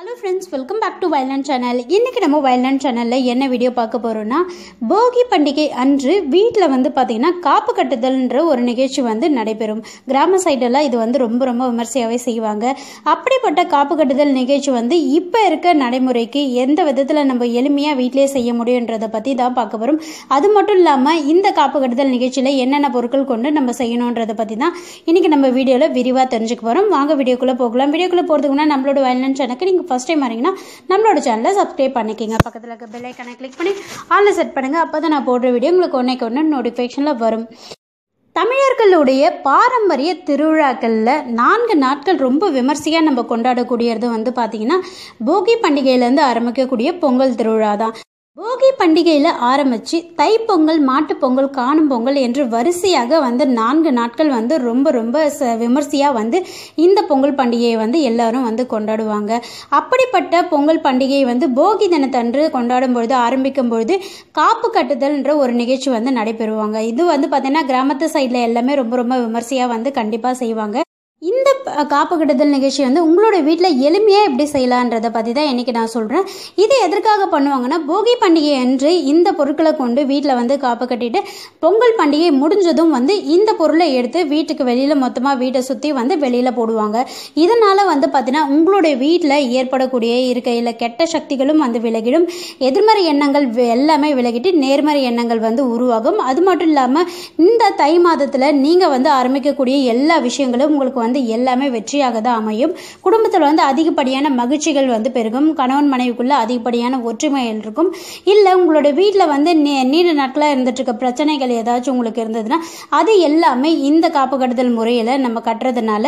hello friends welcome back to violent channel இன்றைக்கி நம்ம violent சேனலில் என்ன வீடியோ பார்க்க போகிறோன்னா போகி பண்டிகை அன்று வீட்டில் வந்து பார்த்திங்கன்னா காப்பு கட்டுதல்ன்ற ஒரு நிகழ்ச்சி வந்து நடைபெறும் கிராம சைடெல்லாம் இது வந்து ரொம்ப ரொம்ப விமர்சையாகவே செய்வாங்க அப்படிப்பட்ட காப்பு கட்டுதல் நிகழ்ச்சி வந்து இப்போ இருக்க நடைமுறைக்கு எந்த விதத்தில் நம்ம எளிமையாக வீட்டிலே செய்ய முடியுன்றதை பற்றி தான் பார்க்க போகிறோம் அது மட்டும் இல்லாமல் இந்த காப்பு கட்டுதல் நிகழ்ச்சியில் என்னென்ன பொருட்கள் கொண்டு நம்ம செய்யணுன்றதை பற்றி தான் இன்றைக்கி நம்ம வீடியோவில் விரிவாக தெரிஞ்சுக்க போகிறோம் வாங்க வீடியோக்குள்ளே போகலாம் வீடியோக்குள்ளே போகிறதுக்குன்னா நம்மளோட வயலண்ட் சேனலுக்கு நீங்கள் ஃபஸ்ட் டைம் வரீங்கன்னா நம்மளோட சேனலை சப்ஸ்கிரைப் பண்ணிக்கோங்க பக்கத்தில் இருக்க பெல் ஐக்கனை கிளிக் பண்ணி ஆனில் செட் பண்ணுங்கள் அப்போ தான் நான் போடுற வீடியோ உங்களுக்கு ஒன்றைக்கு ஒன்று நோட்டிஃபிகேஷனில் வரும் தமிழர்களுடைய பாரம்பரிய திருவிழாக்களில் நான்கு நாட்கள் ரொம்ப விமர்சையாக நம்ம கொண்டாடக்கூடியது வந்து பார்த்திங்கன்னா போகி பண்டிகையிலேருந்து ஆரம்பிக்கக்கூடிய பொங்கல் திருவிழா தான் போகி பண்டிகையில் ஆரம்பித்து தைப்பொங்கல் மாட்டுப்பொங்கல் காணும் பொங்கல் என்று வரிசையாக வந்து நான்கு நாட்கள் வந்து ரொம்ப ரொம்ப ச விமர்சையாக வந்து இந்த பொங்கல் பண்டிகையை வந்து எல்லாரும் வந்து கொண்டாடுவாங்க அப்படிப்பட்ட பொங்கல் பண்டிகையை வந்து போகி தினத்தன்று கொண்டாடும் பொழுது ஆரம்பிக்கும் பொழுது காப்பு கட்டுதல்ன்ற ஒரு நிகழ்ச்சி வந்து நடைபெறுவாங்க இது வந்து பார்த்திங்கன்னா கிராமத்து சைடில் எல்லாமே ரொம்ப ரொம்ப விமர்சையாக வந்து கண்டிப்பாக செய்வாங்க இந்த காப்பு கட்டுதல் நிகழ்ச்சி வந்து உங்களுடைய வீட்டில் எளிமையாக எப்படி செய்யலான்றதை பற்றி தான் இன்றைக்கி நான் சொல்கிறேன் இது எதற்காக பண்ணுவாங்கன்னா போகி பண்டிகை அன்று இந்த பொருட்களை கொண்டு வீட்டில் வந்து காப்பு கட்டிட்டு பொங்கல் பண்டிகை முடிஞ்சதும் வந்து இந்த பொருளை எடுத்து வீட்டுக்கு வெளியில் மொத்தமாக வீட்டை சுற்றி வந்து வெளியில் போடுவாங்க இதனால் வந்து பார்த்திங்கன்னா உங்களுடைய வீட்டில் ஏற்படக்கூடிய இருக்கையில் கெட்ட சக்திகளும் வந்து விலகிடும் எதிர்மறை எண்ணங்கள் எல்லாமே விலகிட்டு நேர்மறை எண்ணங்கள் வந்து உருவாகும் அது மட்டும் இல்லாமல் இந்த தை மாதத்தில் நீங்கள் வந்து ஆரம்பிக்கக்கூடிய எல்லா விஷயங்களும் உங்களுக்கு வந்து எல்லாமே வெற்றியாக தான் அமையும் குடும்பத்தில் வந்து அதிகப்படியான மகிழ்ச்சிகள் வந்து பெருகும் கணவன் மனைவிக்குள்ளே அதிகப்படியான ஒற்றுமைகள் இருக்கும் இல்லை உங்களோட வீட்டில் வந்து நீ நீண்ட நாட்களாக இருந்துட்டு இருக்க பிரச்சனைகள் ஏதாச்சும் உங்களுக்கு இருந்ததுன்னா அது எல்லாமே இந்த காப்பு கட்டுதல் முறையில் நம்ம கட்டுறதுனால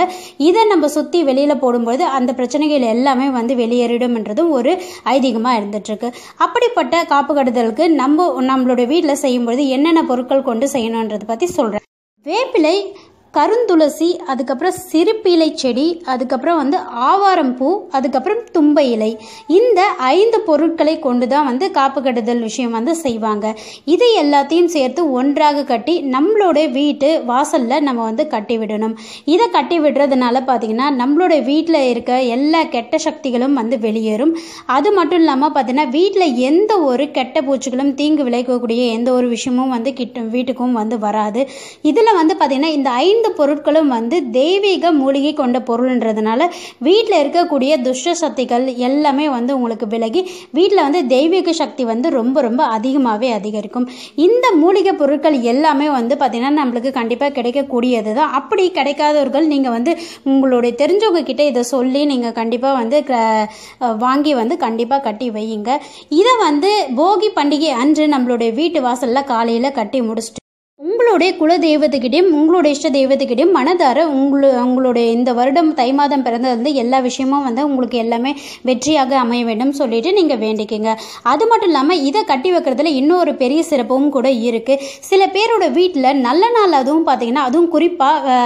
இதை நம்ம சுற்றி வெளியில் போடும்போது அந்த பிரச்சனைகள் எல்லாமே வந்து வெளியேறிடும்ன்றதும் என்றதும் ஒரு ஐதீகமாக இருந்துட்டுருக்கு அப்படிப்பட்ட காப்பு கட்டுதலுக்கு நம்ம நம்மளோட வீட்டில் செய்யும்பொழுது என்னென்ன பொருட்கள் கொண்டு செய்யணுன்றதை பற்றி சொல்கிறேன் வேப்பிலை கருந்துளசி அதுக்கப்புறம் இலை செடி அதுக்கப்புறம் வந்து ஆவாரம் பூ அதுக்கப்புறம் தும்பை இலை இந்த ஐந்து பொருட்களை கொண்டு தான் வந்து காப்பு கட்டுதல் விஷயம் வந்து செய்வாங்க இது எல்லாத்தையும் சேர்த்து ஒன்றாக கட்டி நம்மளோட வீட்டு வாசலில் நம்ம வந்து கட்டி விடணும் இதை கட்டி விடுறதுனால பார்த்திங்கன்னா நம்மளோட வீட்டில் இருக்க எல்லா கெட்ட சக்திகளும் வந்து வெளியேறும் அது மட்டும் இல்லாமல் பார்த்திங்கன்னா வீட்டில் எந்த ஒரு கெட்ட பூச்சிகளும் தீங்கு விளைவிக்கக்கூடிய எந்த ஒரு விஷயமும் வந்து கிட்ட வீட்டுக்கும் வந்து வராது இதில் வந்து பார்த்திங்கன்னா இந்த ஐந்து ஐந்து பொருட்களும் வந்து தெய்வீக மூலிகை கொண்ட பொருள்ன்றதுனால வீட்டில் இருக்கக்கூடிய துஷ்ட சக்திகள் எல்லாமே வந்து உங்களுக்கு விலகி வீட்டில் வந்து தெய்வீக சக்தி வந்து ரொம்ப ரொம்ப அதிகமாகவே அதிகரிக்கும் இந்த மூலிகை பொருட்கள் எல்லாமே வந்து பார்த்திங்கன்னா நம்மளுக்கு கண்டிப்பாக கிடைக்கக்கூடியது தான் அப்படி கிடைக்காதவர்கள் நீங்கள் வந்து உங்களுடைய தெரிஞ்சவங்க கிட்டே இதை சொல்லி நீங்கள் கண்டிப்பாக வந்து வாங்கி வந்து கண்டிப்பாக கட்டி வையுங்க இதை வந்து போகி பண்டிகை அன்று நம்மளுடைய வீட்டு வாசலில் காலையில் கட்டி முடிச்சுட்டு உங்களுடைய குல தெய்வத்துக்கிட்டையும் உங்களுடைய இஷ்ட தெய்வத்துக்கிட்டையும் மனதார உங்களு உங்களுடைய இந்த வருடம் தை மாதம் பிறந்தது வந்து எல்லா விஷயமும் வந்து உங்களுக்கு எல்லாமே வெற்றியாக அமைய வேண்டும் சொல்லிட்டு நீங்கள் வேண்டிக்கிங்க அது மட்டும் இல்லாமல் இதை கட்டி வைக்கிறதுல இன்னொரு பெரிய சிறப்பும் கூட இருக்குது சில பேரோட வீட்டில் நல்ல நாள் அதுவும் பார்த்தீங்கன்னா அதுவும் குறிப்பாக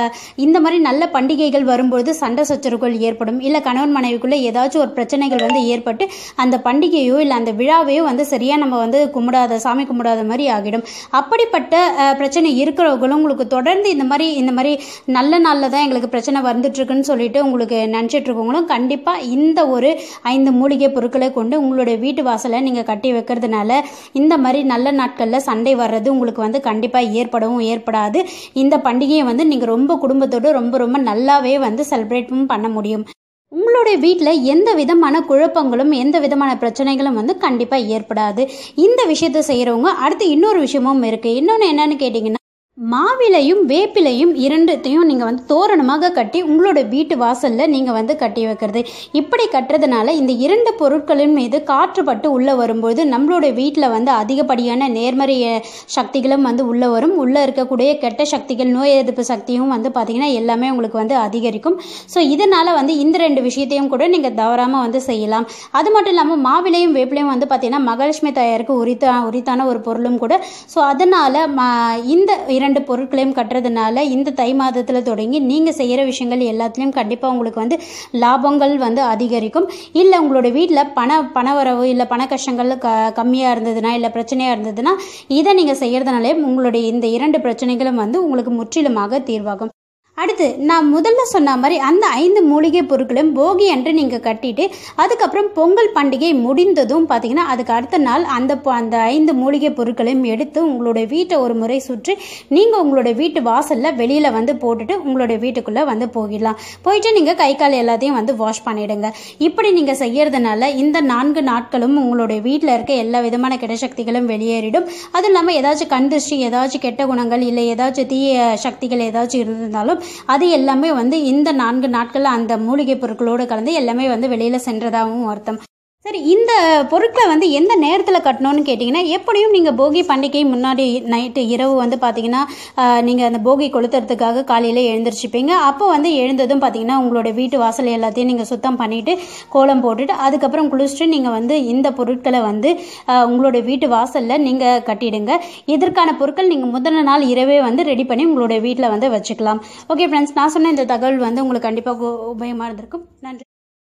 இந்த மாதிரி நல்ல பண்டிகைகள் வரும்பொழுது சண்டை சச்சரவுகள் ஏற்படும் இல்லை கணவன் மனைவிக்குள்ளே ஏதாச்சும் ஒரு பிரச்சனைகள் வந்து ஏற்பட்டு அந்த பண்டிகையோ இல்லை அந்த விழாவையோ வந்து சரியாக நம்ம வந்து கும்பிடாத சாமி கும்பிடாத மாதிரி ஆகிடும் அப்படிப்பட்ட பிரச்சனை இருக்கிறவங்களும் உங்களுக்கு தொடர்ந்து இந்த மாதிரி இந்த மாதிரி நல்ல நாளில் தான் எங்களுக்கு பிரச்சனை வந்துட்டுருக்குன்னு சொல்லிட்டு உங்களுக்கு நினச்சிட்டு இருக்கவங்களும் கண்டிப்பாக இந்த ஒரு ஐந்து மூலிகை பொருட்களை கொண்டு உங்களுடைய வீட்டு வாசலை நீங்கள் கட்டி வைக்கிறதுனால இந்த மாதிரி நல்ல நாட்களில் சண்டை வர்றது உங்களுக்கு வந்து கண்டிப்பாக ஏற்படவும் ஏற்படாது இந்த பண்டிகையை வந்து நீங்கள் ரொம்ப குடும்பத்தோடு ரொம்ப ரொம்ப நல்லாவே வந்து செலிப்ரேட்டும் பண்ண முடியும் உங்களுடைய வீட்டில் எந்த விதமான குழப்பங்களும் எந்த விதமான பிரச்சனைகளும் வந்து கண்டிப்பாக ஏற்படாது இந்த விஷயத்தை செய்கிறவங்க அடுத்து இன்னொரு விஷயமும் இருக்குது இன்னொன்று என்னென்னு கேட்டிங்கன்னா மாவிலையும் வேப்பிலையும் இரண்டுத்தையும் நீங்கள் வந்து தோரணமாக கட்டி உங்களோட வீட்டு வாசலில் நீங்கள் வந்து கட்டி வைக்கிறது இப்படி கட்டுறதுனால இந்த இரண்டு பொருட்களின் மீது காற்றுப்பட்டு உள்ளே வரும்போது நம்மளோட வீட்டில் வந்து அதிகப்படியான நேர்மறை சக்திகளும் வந்து உள்ளே வரும் உள்ளே இருக்கக்கூடிய கெட்ட சக்திகள் நோய் எதிர்ப்பு சக்தியும் வந்து பார்த்திங்கன்னா எல்லாமே உங்களுக்கு வந்து அதிகரிக்கும் ஸோ இதனால் வந்து இந்த ரெண்டு விஷயத்தையும் கூட நீங்கள் தவறாமல் வந்து செய்யலாம் அது மட்டும் இல்லாமல் மாவிலையும் வேப்பிலையும் வந்து பார்த்திங்கன்னா மகாலட்சுமி தயாருக்கு உரித்த உரித்தான ஒரு பொருளும் கூட ஸோ அதனால் இந்த இரண்டு பொருட்களையும் கட்டுறதுனால இந்த தை மாதத்தில் தொடங்கி நீங்கள் செய்கிற விஷயங்கள் எல்லாத்துலேயும் கண்டிப்பாக உங்களுக்கு வந்து லாபங்கள் வந்து அதிகரிக்கும் இல்லை உங்களோட வீட்டில் பண பண வரவு இல்லை பண கஷ்டங்கள் க கம்மியாக இருந்ததுன்னா இல்லை பிரச்சனையாக இருந்ததுன்னா இதை நீங்கள் செய்கிறதுனாலே உங்களுடைய இந்த இரண்டு பிரச்சனைகளும் வந்து உங்களுக்கு முற்றிலுமாக தீர்வாகும் அடுத்து நான் முதல்ல சொன்ன மாதிரி அந்த ஐந்து மூலிகை பொருட்களும் போகி என்று நீங்கள் கட்டிட்டு அதுக்கப்புறம் பொங்கல் பண்டிகை முடிந்ததும் பார்த்தீங்கன்னா அதுக்கு அடுத்த நாள் அந்த அந்த ஐந்து மூலிகை பொருட்களையும் எடுத்து உங்களுடைய வீட்டை ஒரு முறை சுற்றி நீங்கள் உங்களுடைய வீட்டு வாசலில் வெளியில் வந்து போட்டுட்டு உங்களுடைய வீட்டுக்குள்ளே வந்து போகிடலாம் போயிட்டு நீங்கள் கை கால் எல்லாத்தையும் வந்து வாஷ் பண்ணிவிடுங்க இப்படி நீங்கள் செய்யறதுனால இந்த நான்கு நாட்களும் உங்களுடைய வீட்டில் இருக்க எல்லா விதமான கிடசக்திகளும் வெளியேறிடும் அதுவும் இல்லாமல் ஏதாச்சும் கண்டிஷ்டி ஏதாச்சும் கெட்ட குணங்கள் இல்லை ஏதாச்சும் தீய சக்திகள் ஏதாச்சும் இருந்திருந்தாலும் அது எல்லாமே வந்து இந்த நான்கு நாட்களில் அந்த மூலிகை பொருட்களோடு கலந்து எல்லாமே வந்து வெளியில் சென்றதாகவும் அர்த்தம் சரி இந்த பொருட்களை வந்து எந்த நேரத்தில் கட்டணும்னு கேட்டிங்கன்னா எப்படியும் நீங்கள் போகி பண்டிகை முன்னாடி நைட்டு இரவு வந்து பார்த்தீங்கன்னா நீங்கள் அந்த போகி கொளுத்துறதுக்காக காலையில் எழுந்திரிச்சிப்பீங்க அப்போ வந்து எழுந்ததும் பார்த்தீங்கன்னா உங்களோட வீட்டு வாசல் எல்லாத்தையும் நீங்கள் சுத்தம் பண்ணிவிட்டு கோலம் போட்டுட்டு அதுக்கப்புறம் குளிச்சுட்டு நீங்கள் வந்து இந்த பொருட்களை வந்து உங்களோட வீட்டு வாசலில் நீங்கள் கட்டிடுங்க இதற்கான பொருட்கள் நீங்கள் முதல்ல நாள் இரவே வந்து ரெடி பண்ணி உங்களோட வீட்டில் வந்து வச்சுக்கலாம் ஓகே ஃப்ரெண்ட்ஸ் நான் சொன்ன இந்த தகவல் வந்து உங்களுக்கு கண்டிப்பாக உபயோகமாக இருந்திருக்கும் நன்றி